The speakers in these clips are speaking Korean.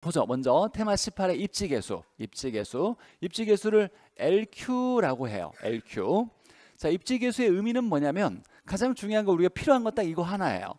보죠. 먼저 테마 18의 입지계수, 입지계수, 입지계수를 LQ라고 해요. LQ. 자, 입지계수의 의미는 뭐냐면 가장 중요한 거 우리가 필요한 건딱 이거 하나예요.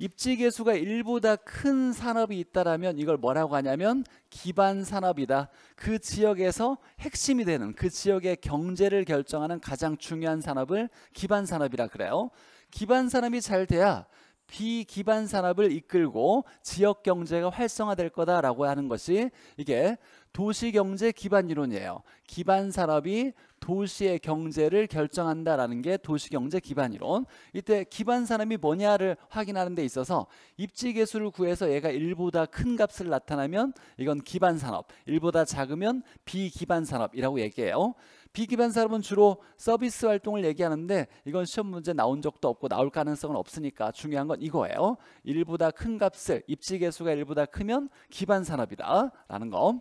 입지계수가 1보다 큰 산업이 있다라면 이걸 뭐라고 하냐면 기반 산업이다. 그 지역에서 핵심이 되는 그 지역의 경제를 결정하는 가장 중요한 산업을 기반 산업이라 그래요. 기반 산업이 잘 돼야 비기반 산업을 이끌고 지역 경제가 활성화될 거다라고 하는 것이 이게 도시 경제 기반 이론이에요. 기반 산업이 도시의 경제를 결정한다라는 게 도시 경제 기반 이론. 이때 기반 산업이 뭐냐를 확인하는 데 있어서 입지 계수를 구해서 얘가 1보다 큰 값을 나타나면 이건 기반 산업, 1보다 작으면 비기반 산업이라고 얘기해요. 비기반 사람은 주로 서비스 활동을 얘기하는데 이건 시험 문제 나온 적도 없고 나올 가능성은 없으니까 중요한 건 이거예요. 1보다 큰 값을 입지 개수가 1보다 크면 기반 산업이다 라는 거.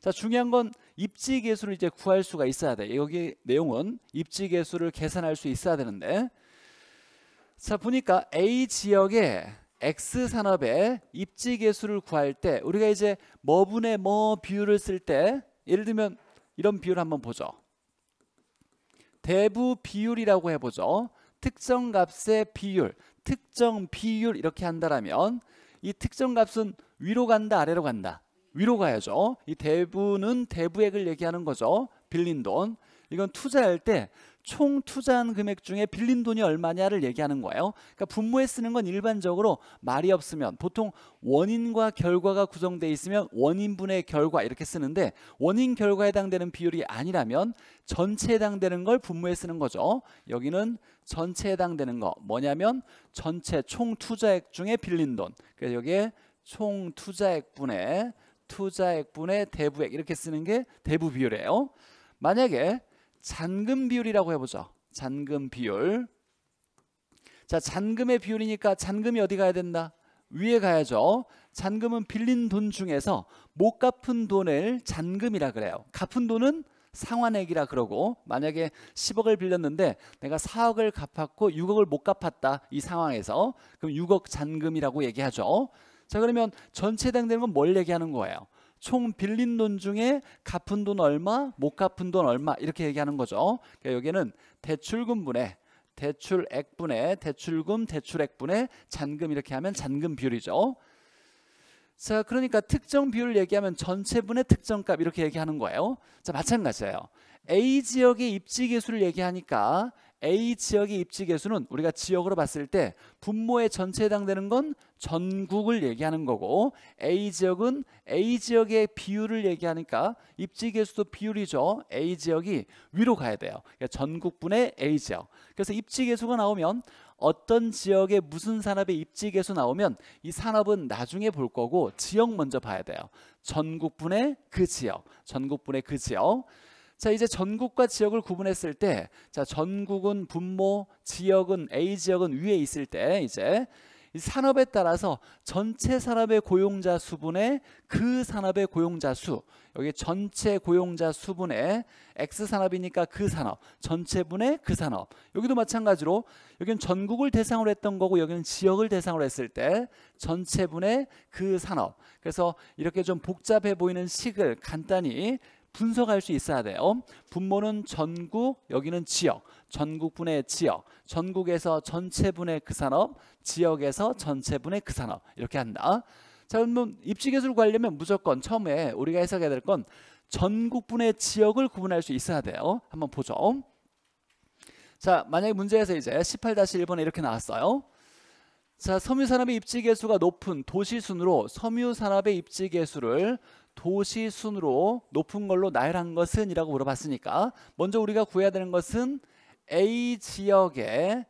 자 중요한 건 입지 개수를 이제 구할 수가 있어야 돼. 여기 내용은 입지 개수를 계산할 수 있어야 되는데 자 보니까 A 지역에 X 산업의 입지 개수를 구할 때 우리가 이제 뭐분의 뭐 비율을 쓸 때 예를 들면 이런 비율 한번 보죠. 대부 비율이라고 해보죠. 특정 값의 비율, 특정 비율 이렇게 한다라면 이 특정 값은 위로 간다 아래로 간다. 위로 가야죠. 이 대부는 대부액을 얘기하는 거죠. 빌린 돈. 이건 투자할 때총 투자한 금액 중에 빌린 돈이 얼마냐를 얘기하는 거예요. 그러니까 분모에 쓰는 건 일반적으로 말이 없으면 보통 원인과 결과가 구성되어 있으면 원인분의 결과 이렇게 쓰는데 원인 결과에 해당되는 비율이 아니라면 전체에 해당되는 걸 분모에 쓰는 거죠. 여기는 전체에 해당되는 거 뭐냐면 전체 총 투자액 중에 빌린 돈. 그래서 여기에 총 투자액분의 투자액분의 대부액 이렇게 쓰는 게 대부 비율이에요. 만약에 잔금 비율이라고 해보죠. 잔금 비율. 자, 잔금의 비율이니까 잔금이 어디 가야 된다? 위에 가야죠. 잔금은 빌린 돈 중에서 못 갚은 돈을 잔금이라 그래요. 갚은 돈은 상환액이라 그러고 만약에 10억을 빌렸는데 내가 4억을 갚았고 6억을 못 갚았다 이 상황에서 그럼 6억 잔금이라고 얘기하죠. 자 그러면 전체 해당되는 건 뭘 얘기하는 거예요? 총 빌린 돈 중에 갚은 돈 얼마, 못 갚은 돈 얼마 이렇게 얘기하는 거죠. 그러니까 여기는 대출금분의 대출액분의 대출금, 대출액분의 잔금 이렇게 하면 잔금 비율이죠. 자, 그러니까 특정 비율 얘기하면 전체분의 특정값 이렇게 얘기하는 거예요. 자, 마찬가지예요. A 지역의 입지 개수를 얘기하니까 A 지역의 입지 개수는 우리가 지역으로 봤을 때 분모의 전체에 해당되는 건 전국을 얘기하는 거고 A 지역은 A 지역의 비율을 얘기하니까 입지 개수도 비율이죠. A 지역이 위로 가야 돼요. 그러니까 전국분의 A 지역. 그래서 입지 개수가 나오면 어떤 지역에 무슨 산업의 입지 개수 나오면 이 산업은 나중에 볼 거고 지역 먼저 봐야 돼요. 전국분의 그 지역. 전국분의 그 지역. 자 이제 전국과 지역을 구분했을 때 자 전국은 분모 지역은 A 지역은 위에 있을 때 이제 산업에 따라서 전체 산업의 고용자 수분의 그 산업의 고용자 수 여기 전체 고용자 수분의 X 산업이니까 그 산업 전체분의 그 산업 여기도 마찬가지로 여기는 전국을 대상으로 했던 거고 여기는 지역을 대상으로 했을 때 전체분의 그 산업 그래서 이렇게 좀 복잡해 보이는 식을 간단히 분석할 수 있어야 돼요. 분모는 전국, 여기는 지역, 전국분의 지역, 전국에서 전체분의 그 산업, 지역에서 전체분의 그 산업 이렇게 한다. 자 그럼 뭐 입지기술 관리면 무조건 처음에 우리가 해석해야 될 건 전국분의 지역을 구분할 수 있어야 돼요. 한번 보죠. 자 만약에 문제에서 이제 18-1번에 이렇게 나왔어요. 자, 섬유산업의 입지 개수가 높은 도시 순으로 섬유산업의 입지 개수를 도시 순으로 높은 걸로 나열한 것은 이라고 물어봤으니까 먼저 우리가 구해야 되는 것은 A 지역의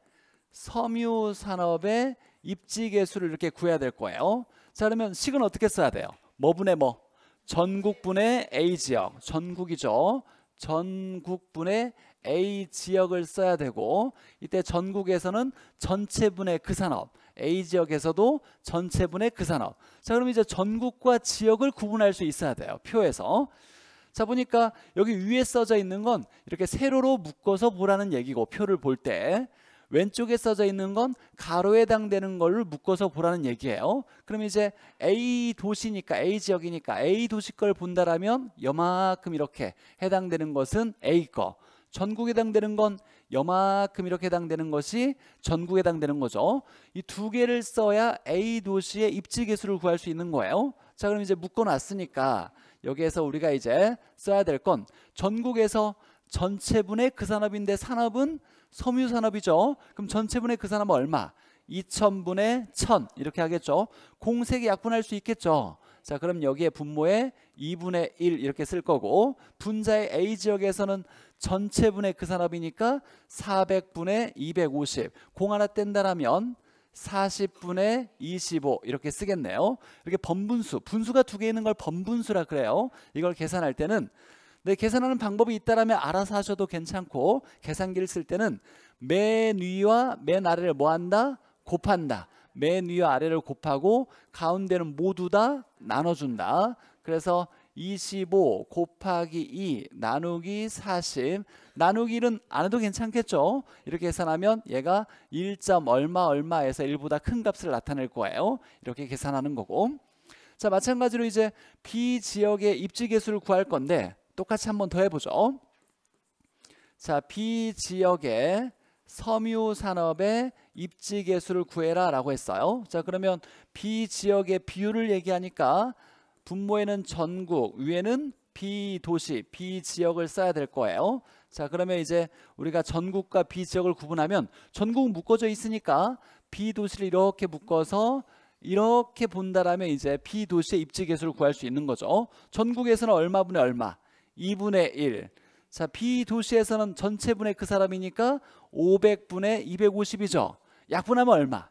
섬유산업의 입지 개수를 이렇게 구해야 될 거예요. 자, 그러면 식은 어떻게 써야 돼요? 뭐분의 뭐? 전국분의 A 지역, 전국이죠. 전국분의 A 지역을 써야 되고 이때 전국에서는 전체분의 그 산업 A 지역에서도 전체분의 그 산업. 자, 그럼 이제 전국과 지역을 구분할 수 있어야 돼요. 표에서. 자, 보니까 여기 위에 써져 있는 건 이렇게 세로로 묶어서 보라는 얘기고 표를 볼 때 왼쪽에 써져 있는 건 가로에 해당되는 걸 묶어서 보라는 얘기예요. 그럼 이제 A 도시니까 A 지역이니까 A 도시 걸 본다라면 여만큼 이렇게 해당되는 것은 A 거. 전국에 해당되는 건 여만큼 이렇게 해당되는 것이 전국에 해당되는 거죠. 이 두 개를 써야 A 도시의 입지 개수를 구할 수 있는 거예요. 자 그럼 이제 묶어놨으니까 여기에서 우리가 이제 써야 될 건 전국에서 전체분의 그 산업인데 산업은 섬유산업이죠. 그럼 전체분의 그 산업은 얼마? 2천분의 1000 이렇게 하겠죠. 공세계 약분할 수 있겠죠. 자 그럼 여기에 분모에 2분의 1 이렇게 쓸 거고 분자의 A 지역에서는 전체분의 그 산업이니까 400분의 250 공 하나 뗀다라면 40분의 25 이렇게 쓰겠네요 이렇게 번분수 분수가 두 개 있는 걸 번분수라 그래요 이걸 계산할 때는 네, 계산하는 방법이 있다라면 알아서 하셔도 괜찮고 계산기를 쓸 때는 맨 위와 맨 아래를 뭐한다? 곱한다 맨 위와 아래를 곱하고 가운데는 모두 다 나눠준다. 그래서 25 곱하기 2 나누기 40 나누기 1은 안 해도 괜찮겠죠? 이렇게 계산하면 얘가 1. 얼마 얼마에서 1보다 큰 값을 나타낼 거예요. 이렇게 계산하는 거고 자 마찬가지로 이제 B 지역의 입지 개수를 구할 건데 똑같이 한번 더 해보죠. 자 B 지역의 섬유 산업의 입지 개수를 구해라라고 했어요. 자, 그러면 비 지역의 비율을 얘기하니까 분모에는 전국, 위에는 비도시, 비지역을 써야 될 거예요. 자 그러면 이제 우리가 전국과 비지역을 구분하면 전국 묶어져 있으니까 비도시를 이렇게 묶어서 이렇게 본다라면 이제 비도시의 입지 개수를 구할 수 있는 거죠. 전국에서는 얼마분의 얼마? 2분의 1. 자, B 도시에서는 전체분의 그 사람이니까 500분의 250이죠. 약분하면 얼마?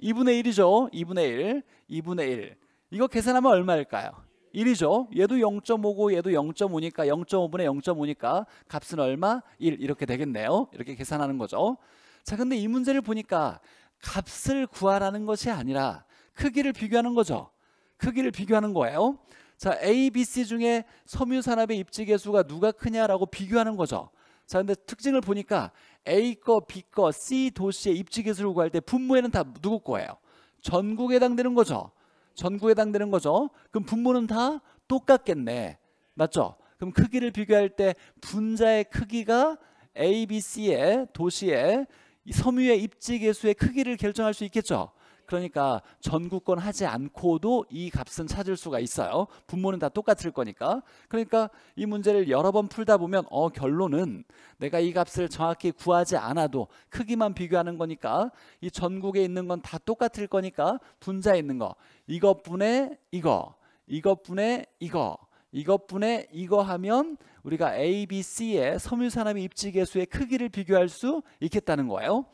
2분의 1이죠. 2분의 1. 2분의 1. 이거 계산하면 얼마일까요? 1이죠. 얘도 0.5고 얘도 0.5니까 0.5분의 0.5니까 값은 얼마? 1 이렇게 되겠네요. 이렇게 계산하는 거죠. 자, 근데 이 문제를 보니까 값을 구하라는 것이 아니라 크기를 비교하는 거죠. 크기를 비교하는 거예요. 자, A, B, C 중에 섬유 산업의 입지 개수가 누가 크냐라고 비교하는 거죠. 자, 근데 특징을 보니까 A 거, B 거, C 도시의 입지 개수를 구할 때 분모에는 다 누구 거예요? 전국에 해당되는 거죠. 전국에 해당되는 거죠. 그럼 분모는 다 똑같겠네. 맞죠? 그럼 크기를 비교할 때 분자의 크기가 A, B, C의 도시의 섬유의 입지 개수의 크기를 결정할 수 있겠죠. 그러니까 전국권 하지 않고도 이 값은 찾을 수가 있어요. 분모는 다 똑같을 거니까. 그러니까 이 문제를 여러 번 풀다 보면 어 결론은 내가 이 값을 정확히 구하지 않아도 크기만 비교하는 거니까 이 전국에 있는 건 다 똑같을 거니까 분자 있는 거 이것분의 이거 이것분의 이거 이것분의 이거 하면 우리가 A, B, C의 섬유산화의 입지계수의 크기를 비교할 수 있겠다는 거예요.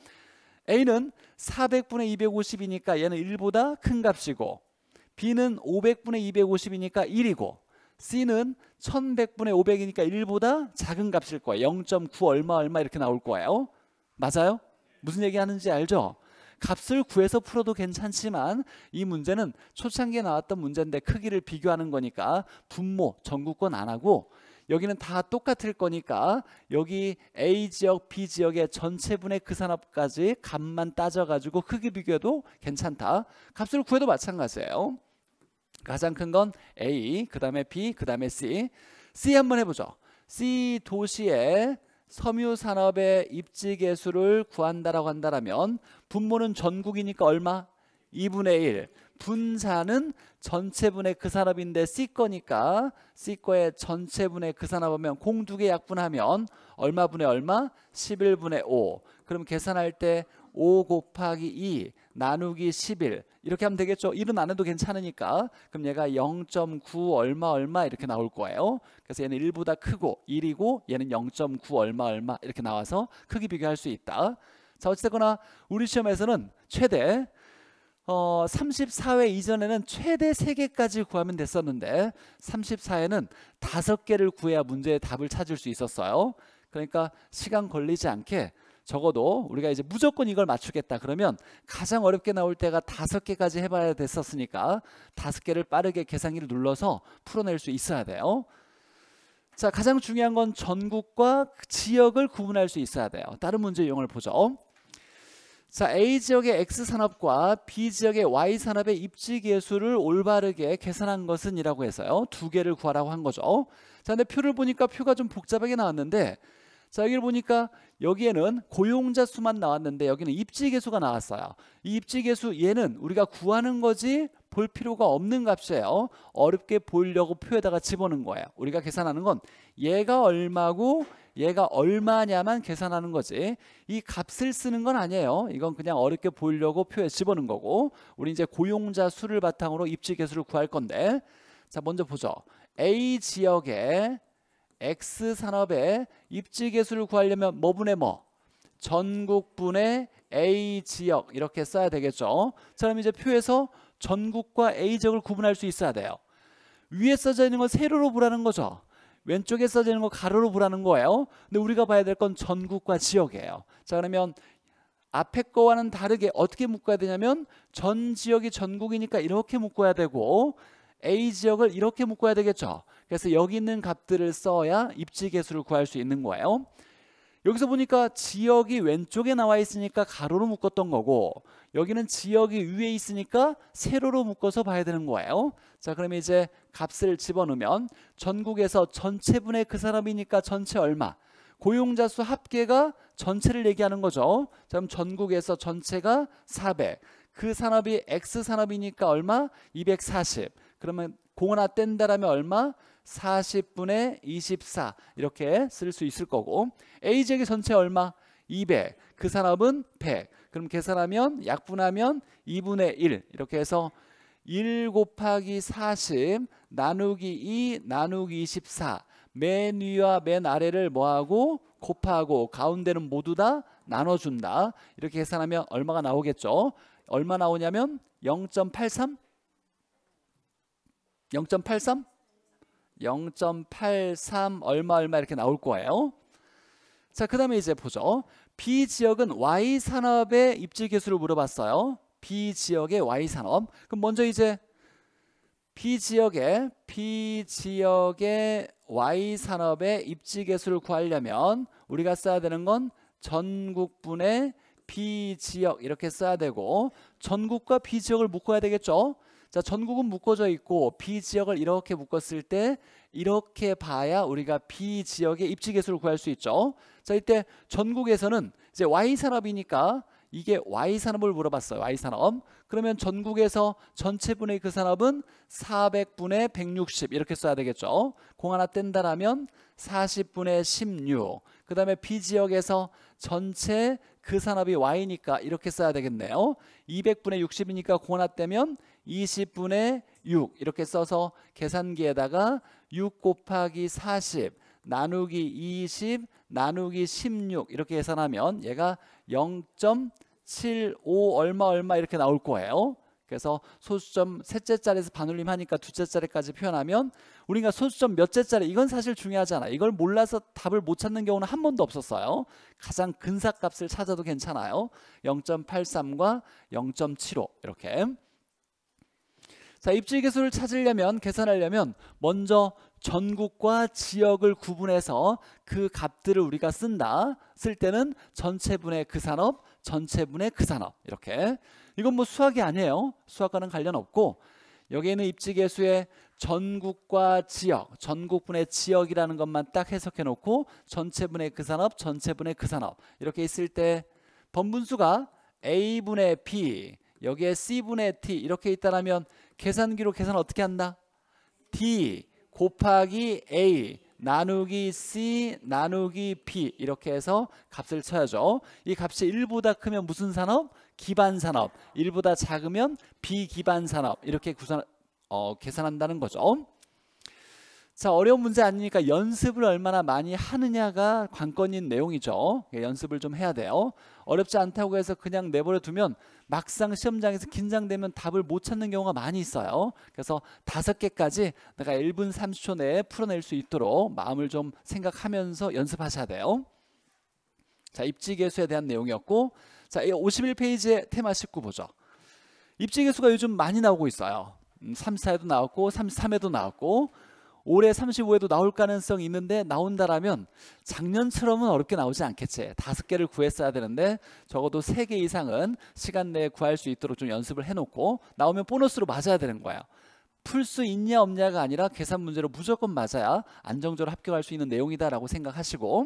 A는 400분의 250이니까 얘는 1보다 큰 값이고 B는 500분의 250이니까 1이고 C는 1100분의 500이니까 1보다 작은 값일 거예요. 0.9 얼마 얼마 이렇게 나올 거예요. 맞아요? 무슨 얘기 하는지 알죠? 값을 구해서 풀어도 괜찮지만 이 문제는 초창기에 나왔던 문제인데 크기를 비교하는 거니까 분모, 전국권안 하고 여기는 다 똑같을 거니까 여기 A 지역, B 지역의 전체분의 그 산업까지 값만 따져가지고 크기 비교해도 괜찮다. 값을 구해도 마찬가지예요. 가장 큰 건 A, 그 다음에 B, 그 다음에 C. C 한번 해보죠. C 도시의 섬유산업의 입지 개수를 구한다라고 한다면 분모는 전국이니까 얼마? 2분의 1분산은 전체분의 그 산업인데 C거니까 C거의 전체분의 그 산업하면 공 두 개 약분하면 얼마분의 얼마? 11분의 5 그럼 계산할 때 5 곱하기 2 나누기 11 이렇게 하면 되겠죠 1은 안 해도 괜찮으니까 그럼 얘가 0.9 얼마 얼마 이렇게 나올 거예요 그래서 얘는 1보다 크고 1이고 얘는 0.9 얼마 얼마 이렇게 나와서 크기 비교할 수 있다 자 어찌됐거나 우리 시험에서는 최대 어, 34회 이전에는 최대 3개까지 구하면 됐었는데 34회는 5개를 구해야 문제의 답을 찾을 수 있었어요. 그러니까 시간 걸리지 않게 적어도 우리가 이제 무조건 이걸 맞추겠다 그러면 가장 어렵게 나올 때가 5개까지 해봐야 됐었으니까 5개를 빠르게 계산기를 눌러서 풀어낼 수 있어야 돼요. 자 가장 중요한 건 전국과 지역을 구분할 수 있어야 돼요. 다른 문제 용어를 보죠. 자, A 지역의 X 산업과 B 지역의 Y 산업의 입지 개수를 올바르게 계산한 것은 이라고 해서요. 두 개를 구하라고 한 거죠. 자, 근데 표를 보니까 표가 좀 복잡하게 나왔는데 자, 여기를 보니까 여기에는 고용자 수만 나왔는데 여기는 입지 개수가 나왔어요. 이 입지 개수 얘는 우리가 구하는 거지 볼 필요가 없는 값이에요. 어렵게 보이려고 표에다가 집어넣은 거예요. 우리가 계산하는 건 얘가 얼마고 얘가 얼마냐만 계산하는 거지 이 값을 쓰는 건 아니에요 이건 그냥 어렵게 보이려고 표에 집어넣은 거고 우리 이제 고용자 수를 바탕으로 입지 개수를 구할 건데 자 먼저 보죠 A 지역에 X 산업의 입지 개수를 구하려면 뭐분의 뭐 전국분의 A 지역 이렇게 써야 되겠죠 자 그럼 이제 표에서 전국과 A 지역을 구분할 수 있어야 돼요 위에 써져 있는 건 세로로 보라는 거죠 왼쪽에 써지는 거 가로로 보라는 거예요. 근데 우리가 봐야 될 건 전국과 지역이에요. 자 그러면 앞에 거와는 다르게 어떻게 묶어야 되냐면 전 지역이 전국이니까 이렇게 묶어야 되고 A 지역을 이렇게 묶어야 되겠죠. 그래서 여기 있는 값들을 써야 입지 개수를 구할 수 있는 거예요. 여기서 보니까 지역이 왼쪽에 나와 있으니까 가로로 묶었던 거고 여기는 지역이 위에 있으니까 세로로 묶어서 봐야 되는 거예요. 자 그럼 이제 값을 집어넣으면 전국에서 전체분의 그 사람이니까 전체 얼마 고용자 수 합계가 전체를 얘기하는 거죠. 자 그럼 전국에서 전체가 400. 그 산업이 X 산업이니까 얼마? 240. 그러면 공 하나 뗀다라면 얼마? 40분의 24 이렇게 쓸 수 있을 거고 A제곱이 전체 얼마? 200. 그 사람은 100. 그럼 계산하면 약분하면 2분의 1 이렇게 해서 1 곱하기 40 나누기 2 나누기 24맨 위와 맨 아래를 뭐하고 곱하고 가운데는 모두 다 나눠준다 이렇게 계산하면 얼마가 나오겠죠 얼마 나오냐면 0.83 0.83 0.83 얼마 얼마 이렇게 나올 거예요. 자, 그 다음에 이제 보죠. B 지역은 Y 산업의 입지 개수를 물어봤어요. B 지역의 Y 산업. 그럼 먼저 이제 B 지역의 B 지역의 Y 산업의 입지 개수를 구하려면 우리가 써야 되는 건 전국분의 B 지역 이렇게 써야 되고 전국과 B 지역을 묶어야 되겠죠. 자, 전국은 묶어져 있고 B 지역을 이렇게 묶었을 때 이렇게 봐야 우리가 B 지역의 입지 개수를 구할 수 있죠. 자, 이때 전국에서는 이제 Y 산업이니까 이게 Y 산업을 물어봤어요. Y 산업. 그러면 전국에서 전체 분의 그 산업은 400분의 160 이렇게 써야 되겠죠. 공 하나 뗀다라면 40분의 16. 그다음에 B 지역에서 전체 그 산업이 Y니까 이렇게 써야 되겠네요. 200분의 60이니까 공 하나 떼면 20분의 6 이렇게 써서 계산기에다가 6 곱하기 40 나누기 20 나누기 16 이렇게 계산하면 얘가 0.75 얼마 얼마 이렇게 나올 거예요. 그래서 소수점 셋째 자리에서 반올림 하니까 두째 자리까지 표현하면 우리가 소수점 몇째 자리 이건 사실 중요하지 않아 이걸 몰라서 답을 못 찾는 경우는 한 번도 없었어요 가장 근사값을 찾아도 괜찮아요 0.83과 0.75 이렇게 자, 입지 개수를 찾으려면 계산하려면 먼저 전국과 지역을 구분해서 그 값들을 우리가 쓴다. 쓸 때는 전체분의 그 산업, 전체분의 그 산업 이렇게. 이건 뭐 수학이 아니에요. 수학과는 관련 없고 여기에는 입지계수의 전국과 지역, 전국분의 지역이라는 것만 딱 해석해놓고 전체분의 그 산업, 전체분의 그 산업 이렇게 있을 때 번분수가 A분의 B, 여기에 C분의 T 이렇게 있다면 계산기로 계산 어떻게 한다? D 곱하기 A 나누기 C 나누기 B 이렇게 해서 값을 쳐야죠. 이 값이 1보다 크면 무슨 산업? 기반 산업. 1보다 작으면 비기반 산업. 이렇게 구산, 어, 계산한다는 거죠. 자 어려운 문제 아니니까 연습을 얼마나 많이 하느냐가 관건인 내용이죠 예, 연습을 좀 해야 돼요 어렵지 않다고 해서 그냥 내버려 두면 막상 시험장에서 긴장되면 답을 못 찾는 경우가 많이 있어요. 그래서 다섯 개까지 내가 1분 30초 내에 풀어낼 수 있도록 마음을 좀 생각하면서 연습하셔야 돼요. 자, 입지계수에 대한 내용이었고 자, 51페이지에 테마 19 보죠. 입지계수가 요즘 많이 나오고 있어요. 34에도 음, 나왔고 33에도 나왔고 올해 3 5에도 나올 가능성이 있는데 나온다라면 작년처럼은 어렵게 나오지 않겠지. 다섯 개를 구했어야 되는데 적어도 세 개 이상은 시간 내에 구할 수 있도록 좀 연습을 해놓고 나오면 보너스로 맞아야 되는 거예요풀 수 있냐 없냐가 아니라 계산 문제로 무조건 맞아야 안정적으로 합격할 수 있는 내용이다라고 생각하시고